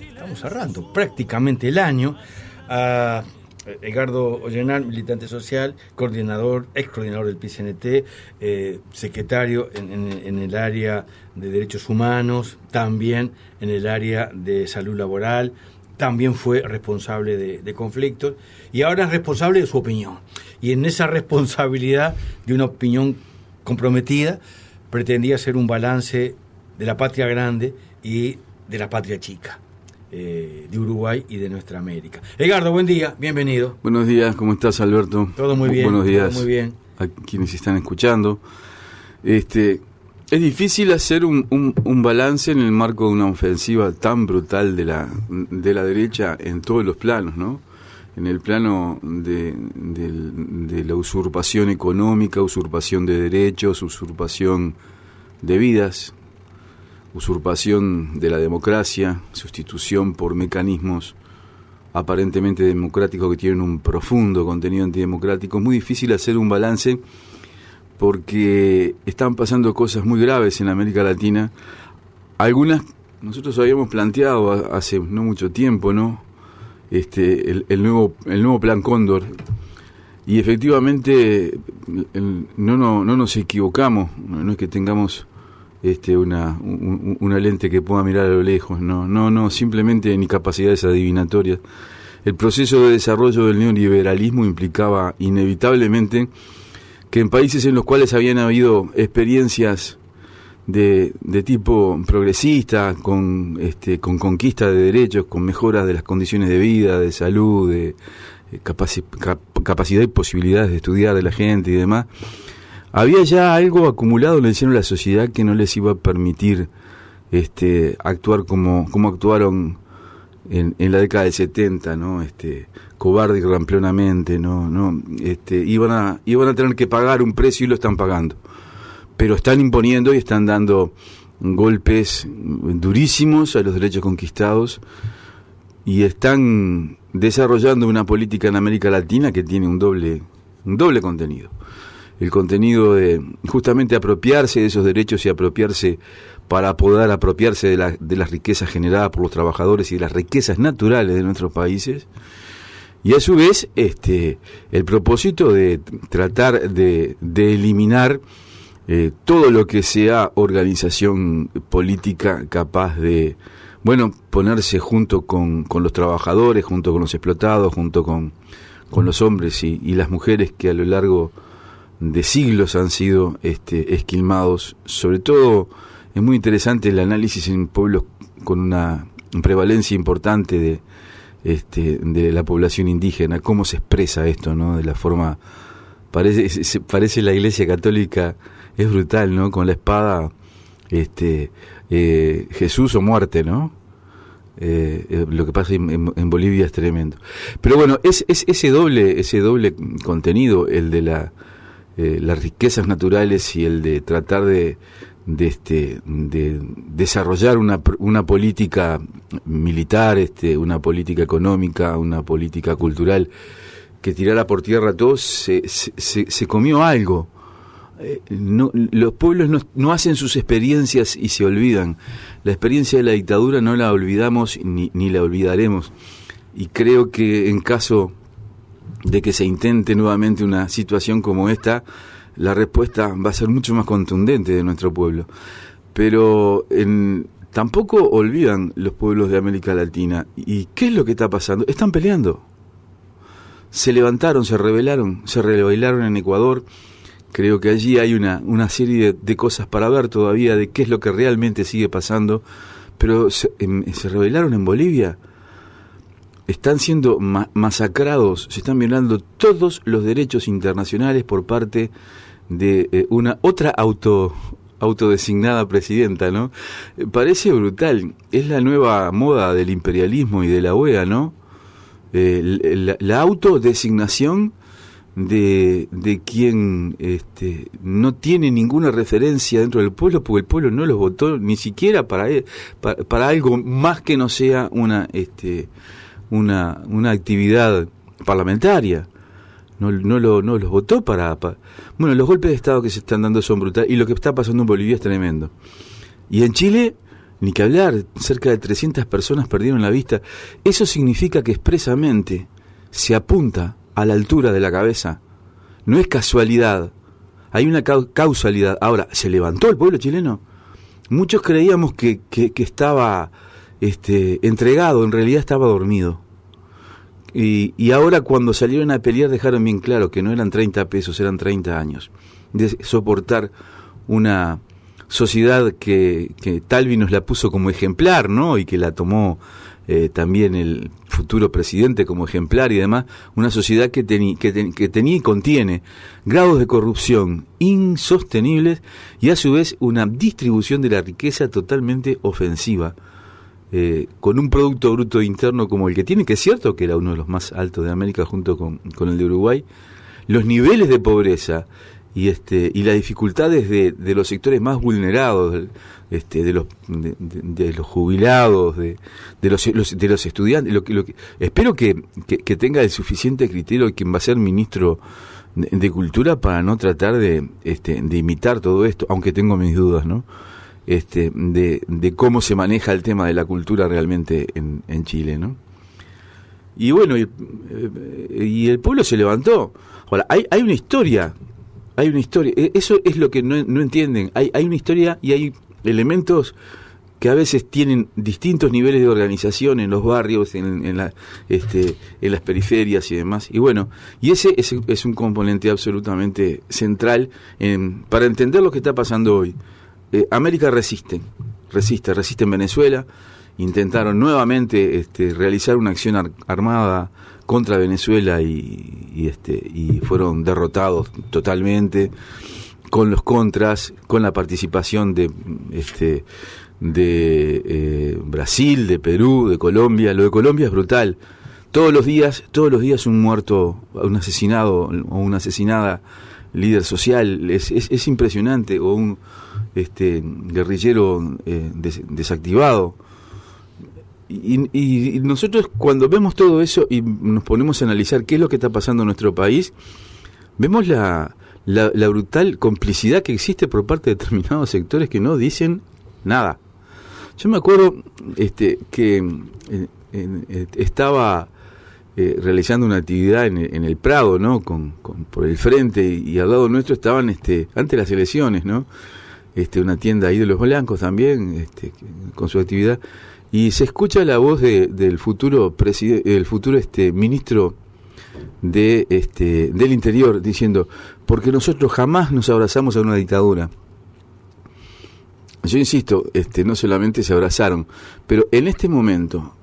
Estamos cerrando prácticamente el año. A eh, Edgardo Ollenar, militante social, coordinador, ex coordinador del PCNT, eh, secretario en, el área de derechos humanos, también en el área de salud laboral, también fue responsable de, de conflictos y ahora es responsable de su opinión. Y en esa responsabilidad de una opinión comprometida, pretendía hacer un balance de la patria grande y de la patria chica eh, de Uruguay y de nuestra América. Edgardo, buen día, bienvenido. Buenos días, ¿cómo estás Alberto? Todo muy bien. Buenos días muy bien. a quienes están escuchando. Este, es difícil hacer un, balance en el marco de una ofensiva tan brutal de la, de la derecha en todos los planos, ¿no? En el plano de, de la usurpación económica, usurpación de derechos, usurpación de vidas, usurpación de la democracia, sustitución por mecanismos aparentemente democráticos que tienen un profundo contenido antidemocrático, es muy difícil hacer un balance porque están pasando cosas muy graves en América Latina, algunas nosotros habíamos planteado hace no mucho tiempo, ¿no? Este, el, nuevo, el nuevo plan Cóndor, y efectivamente no, no, no nos equivocamos, no es que tengamos este, una, una lente que pueda mirar a lo lejos, no, no, no, simplemente ni capacidades adivinatorias. El proceso de desarrollo del neoliberalismo implicaba inevitablemente que en países en los cuales habían habido experiencias de, de tipo progresista, con, este, con conquista de derechos, con mejoras de las condiciones de vida, de salud, de, eh, capacidad y posibilidades de estudiar de la gente y demás, había ya algo acumulado en el la sociedad que no les iba a permitir este, actuar como, actuaron en, la década del 70, ¿no? Este, cobarde y ramplonamente, ¿no? no este, iban, a, iban a tener que pagar un precio y lo están pagando. Pero están imponiendo y están dando golpes durísimos a los derechos conquistados y están desarrollando una política en América Latina que tiene un doble, un doble contenido el contenido de justamente apropiarse de esos derechos y apropiarse para poder apropiarse de, de las riquezas generadas por los trabajadores y de las riquezas naturales de nuestros países. Y a su vez, este, el propósito de tratar de, eliminar eh, todo lo que sea organización política capaz de, bueno, ponerse junto con, con los trabajadores, junto con los explotados, junto con, con los hombres y, y las mujeres que a lo largo de siglos han sido este, esquilmados. Sobre todo es muy interesante el análisis en pueblos con una prevalencia importante de, este, de la población indígena, cómo se expresa esto, ¿no? De la forma... Parece, parece la Iglesia Católica, es brutal, ¿no? Con la espada, este, eh, Jesús o muerte, ¿no? Eh, eh, lo que pasa en, Bolivia es tremendo. Pero bueno, es ese doble, ese doble contenido, el de la eh, las riquezas naturales y el de tratar de, este, de desarrollar una, política militar, este, una política económica, una política cultural que tirara por tierra todo, se, se, comió algo. Eh, los pueblos no, no, hacen sus experiencias y se olvidan. La experiencia de la dictadura no la olvidamos ni, ni la olvidaremos. Y creo que en caso de que se intente nuevamente una situación como esta, la respuesta va a ser mucho más contundente de nuestro pueblo. Pero en, tampoco olvidan los pueblos de América Latina. ¿Y qué es lo que está pasando? Están peleando. Se levantaron, se rebelaron, se rebelaron en Ecuador. Creo que allí hay una, una serie de, cosas para ver todavía de qué es lo que realmente sigue pasando. Pero se, em, se rebelaron en Bolivia están siendo masacrados, se están violando todos los derechos internacionales por parte de eh, una otra auto autodesignada presidenta, ¿no? Eh, parece brutal, es la nueva moda del imperialismo y de la OEA, ¿no? Eh, la, autodesignación de, de quien este, no tiene ninguna referencia dentro del pueblo, porque el pueblo no los votó ni siquiera para, e, para, para algo más que no sea una... Este, una, una actividad parlamentaria. No, no, lo, no los votó para, Bueno, los golpes de Estado que se están dando son brutales y lo que está pasando en Bolivia es tremendo. Y en Chile, ni que hablar, cerca de 300 personas perdieron la vista. Eso significa que expresamente se apunta a la altura de la cabeza. No es casualidad, hay una causalidad. Ahora, ¿se levantó el pueblo chileno? Muchos creíamos que estaba este, entregado, en realidad estaba dormido. Y, y, ahora cuando salieron a pelear dejaron bien claro que no eran 30 pesos, eran 30 años. De soportar una sociedad que, que Talvi nos la puso como ejemplar, ¿no? Y que la tomó eh, también el futuro presidente como ejemplar y demás, una sociedad que, que tenía y contiene grados de corrupción insostenibles y a su vez una distribución de la riqueza totalmente ofensiva eh, con un Producto Bruto Interno como el que tiene, que es cierto que era uno de los más altos de América junto con, el de Uruguay, los niveles de pobreza y, este, y las dificultades de, los sectores más vulnerados, este, de, los, de, los jubilados, de, de, los, de los estudiantes. Lo, espero que, tenga el suficiente criterio quien va a ser ministro de cultura para no tratar de, este, de imitar todo esto, aunque tengo mis dudas, ¿no? este, de, de, cómo se maneja el tema de la cultura realmente en, Chile, ¿no? Y bueno, eh, y, el pueblo se levantó. Ahora, hay, hay una historia, hay una historia, e, eso es lo que no, entienden, hay, hay una historia y hay elementos que a veces tienen distintos niveles de organización en los barrios, en, este, en las periferias y demás. Y bueno, y ese es, un componente absolutamente central para entender lo que está pasando hoy. Eh, América resiste, resiste, resiste en Venezuela. Intentaron nuevamente este, realizar una acción armada contra Venezuela y, este, y fueron derrotados totalmente con los contras, con la participación de, este, de eh, Brasil, de Perú, de Colombia. Lo de Colombia es brutal. Todos los días, todos los días un muerto, un asesinado o una asesinada líder social. Es, es impresionante. O un, este, guerrillero eh, desactivado. Y, nosotros cuando vemos todo eso y nos ponemos a analizar qué es lo que está pasando en nuestro país, vemos la, la, brutal complicidad que existe por parte de determinados sectores que no dicen nada. Yo me acuerdo este, que eh, eh, estaba realizando una actividad en, el Prado, ¿no? Con, por el frente y, al lado nuestro estaban, este, antes las elecciones, ¿no? Este, una tienda ahí de los blancos también, este, con su actividad, y se escucha la voz del futuro, el futuro este, ministro de, este, del Interior diciendo, porque nosotros jamás nos abrazamos a una dictadura. Yo insisto, este, no solamente se abrazaron, pero en este momento,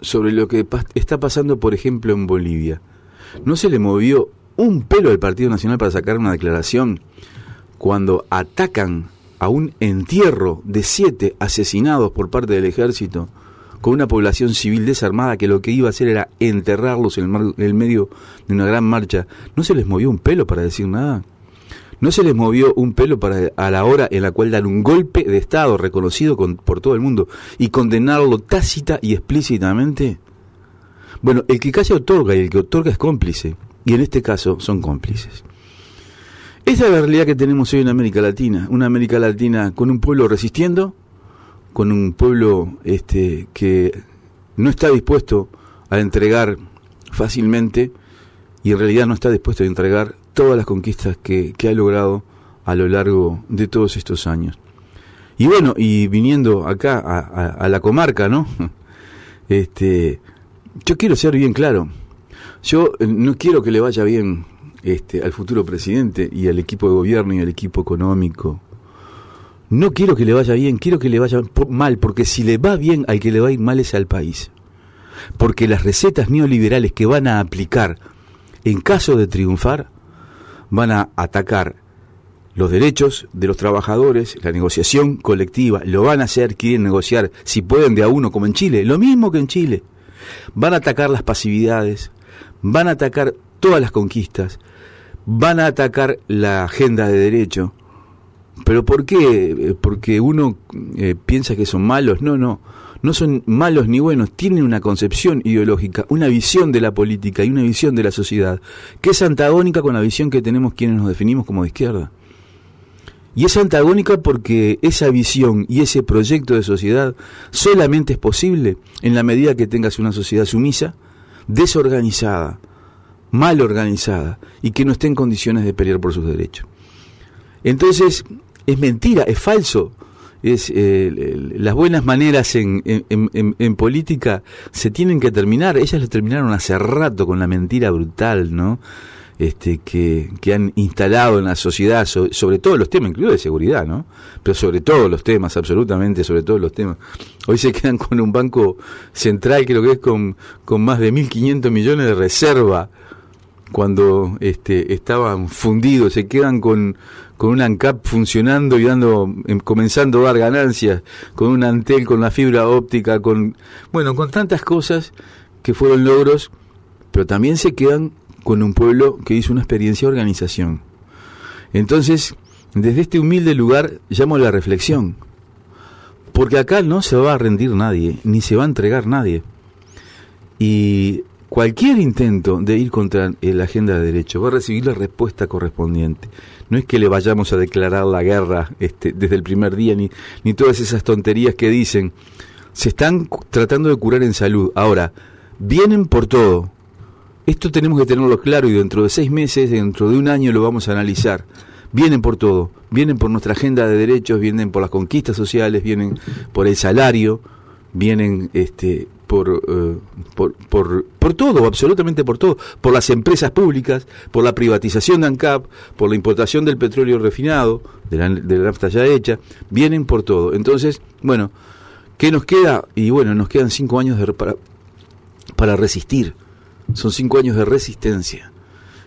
sobre lo que está pasando, por ejemplo, en Bolivia, no se le movió un pelo al Partido Nacional para sacar una declaración cuando atacan a un entierro de siete asesinados por parte del ejército, con una población civil desarmada que lo que iba a hacer era enterrarlos en el, medio de una gran marcha, ¿no se les movió un pelo para decir nada? no se les movió un pelo para, a la hora en la cual dar un golpe de Estado reconocido con, por todo el mundo y condenarlo tácita y explícitamente? Bueno, el que casi otorga y el que otorga es cómplice, y en este caso son cómplices. Esa es la realidad que tenemos hoy en América Latina, una América Latina con un pueblo resistiendo, con un pueblo este, que no está dispuesto a entregar fácilmente y en realidad no está dispuesto a entregar todas las conquistas que, ha logrado a lo largo de todos estos años. Y bueno, y viniendo acá a, la comarca, ¿no? Este, yo quiero ser bien claro. Yo eh, no quiero que le vaya bien este, al futuro presidente y al equipo de gobierno y al equipo económico. No quiero que le vaya bien, quiero que le vaya mal, porque si le va bien, al que le va a ir mal es al país. Porque las recetas neoliberales que van a aplicar en caso de triunfar, van a atacar los derechos de los trabajadores, la negociación colectiva, lo van a hacer, quieren negociar, si pueden de a uno, como en Chile, lo mismo que en Chile. Van a atacar las pasividades, van a atacar todas las conquistas, van a atacar la agenda de derecho. ¿Pero por qué? Eh, porque uno eh, piensa que son malos. No, no. No son malos ni buenos. Tienen una concepción ideológica, una visión de la política y una visión de la sociedad que es antagónica con la visión que tenemos quienes nos definimos como de izquierda. Y es antagónica porque esa visión y ese proyecto de sociedad solamente es posible en la medida que tengas una sociedad sumisa, desorganizada, mal organizada y que no esté en condiciones de pelear por sus derechos. Entonces, es mentira, es falso. Es, eh, las buenas maneras en, política se tienen que terminar. Ellas lo terminaron hace rato con la mentira brutal, ¿no? Este, que, han instalado en la sociedad, sobre, todos los temas, incluido de seguridad, ¿no? Pero sobre todos los temas, absolutamente, sobre todos los temas. Hoy se quedan con un banco central, creo que es con, con más de 1.500 millones de reserva cuando este, estaban fundidos, se quedan con, un ANCAP funcionando y dando, em, comenzando a dar ganancias, con un Antel, con la fibra óptica, con, bueno, con tantas cosas que fueron logros, pero también se quedan con un pueblo que hizo una experiencia de organización. Entonces, desde este humilde lugar llamo a la reflexión, porque acá no se va a rendir nadie, ni se va a entregar nadie. Y cualquier intento de ir contra la agenda de derechos va a recibir la respuesta correspondiente. No es que le vayamos a declarar la guerra este, desde el primer día, ni, ni todas esas tonterías que dicen. Se están tratando de curar en salud. Ahora, vienen por todo. Esto tenemos que tenerlo claro y dentro de seis meses, dentro de un año lo vamos a analizar. Vienen por todo. Vienen por nuestra agenda de derechos, vienen por las conquistas sociales, vienen por el salario, vienen este, eh, por, por, por, todo, absolutamente por todo, por las empresas públicas, por la privatización de ANCAP, por la importación del petróleo refinado, de la, nafta ya hecha, vienen por todo. Entonces, bueno, ¿qué nos queda? Y bueno, nos quedan cinco años de, para, para resistir, son cinco años de resistencia.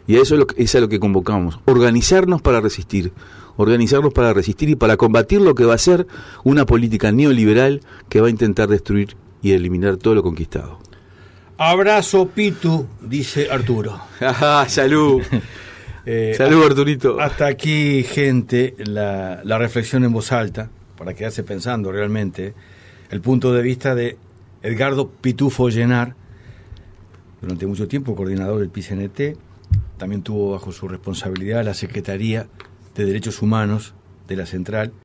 Y eso es, lo es a lo que convocamos, organizarnos para resistir, organizarnos para resistir y para combatir lo que va a ser una política neoliberal que va a intentar destruir y eliminar todo lo conquistado. Abrazo, Pitu, dice Arturo. Ah, salud. Eh, salud, Arturito. Hasta aquí, gente, la, reflexión en voz alta, para quedarse pensando realmente, el punto de vista de Edgardo Pitufo Llenar, durante mucho tiempo coordinador del PCNT, también tuvo bajo su responsabilidad la Secretaría de Derechos Humanos de la Central